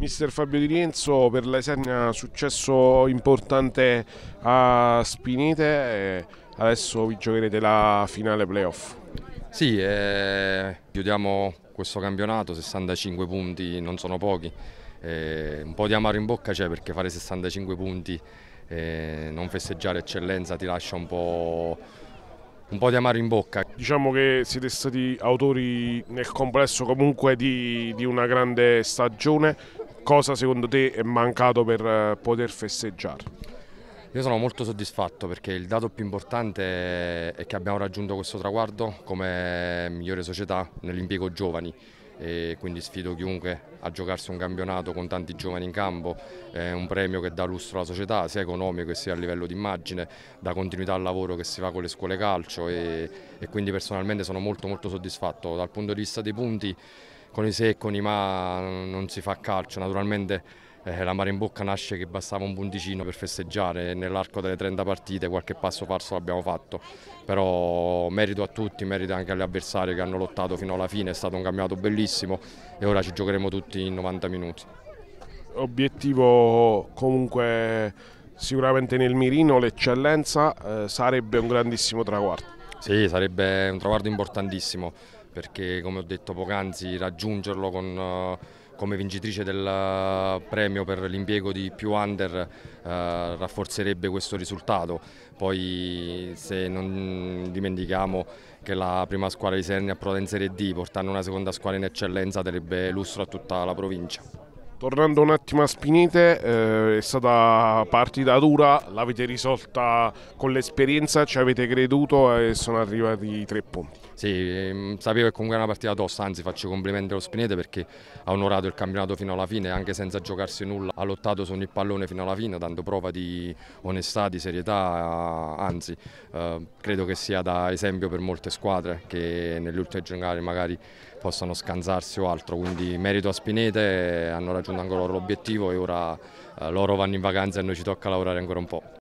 Mister Fabio Di Rienzo per l'Esernia successo importante a Spinite adesso vi giocherete la finale playoff. Sì, eh, chiudiamo questo campionato, 65 punti non sono pochi, eh, un po' di amaro in bocca c'è perché fare 65 punti, eh, non festeggiare eccellenza ti lascia un po' un po' di amaro in bocca. Diciamo che siete stati autori nel complesso comunque di, di una grande stagione, cosa secondo te è mancato per eh, poter festeggiare? Io sono molto soddisfatto perché il dato più importante è che abbiamo raggiunto questo traguardo come migliore società nell'impiego giovani e quindi sfido chiunque a giocarsi un campionato con tanti giovani in campo, è un premio che dà lustro alla società sia economico sia a livello di immagine, dà continuità al lavoro che si fa con le scuole calcio e, e quindi personalmente sono molto molto soddisfatto dal punto di vista dei punti con i secoli, ma non si fa calcio. Naturalmente eh, la mare in bocca nasce che bastava un punticino per festeggiare, nell'arco delle 30 partite qualche passo falso l'abbiamo fatto, però merito a tutti, merito anche agli avversari che hanno lottato fino alla fine, è stato un campionato bellissimo e ora ci giocheremo tutti in 90 minuti. Obiettivo comunque sicuramente nel mirino, l'eccellenza eh, sarebbe un grandissimo traguardo. Sì, sarebbe un traguardo importantissimo perché come ho detto poc'anzi raggiungerlo con, eh, come vincitrice del eh, premio per l'impiego di più under eh, rafforzerebbe questo risultato. Poi se non dimentichiamo che la prima squadra di Serni approda in Serie D, portando una seconda squadra in eccellenza darebbe lustro a tutta la provincia. Tornando un attimo a Spinete, eh, è stata partita dura, l'avete risolta con l'esperienza, ci avete creduto e sono arrivati i tre punti. Sì, ehm, sapevo che comunque era una partita tosta, anzi faccio complimenti allo Spinete perché ha onorato il campionato fino alla fine, anche senza giocarsi nulla, ha lottato su ogni pallone fino alla fine, dando prova di onestà, di serietà, anzi eh, credo che sia da esempio per molte squadre che nelle ultime giornate magari possano scansarsi o altro, quindi merito a Spinete, hanno raggiunto raggiunto ancora l'obiettivo e ora eh, loro vanno in vacanza e noi ci tocca lavorare ancora un po'.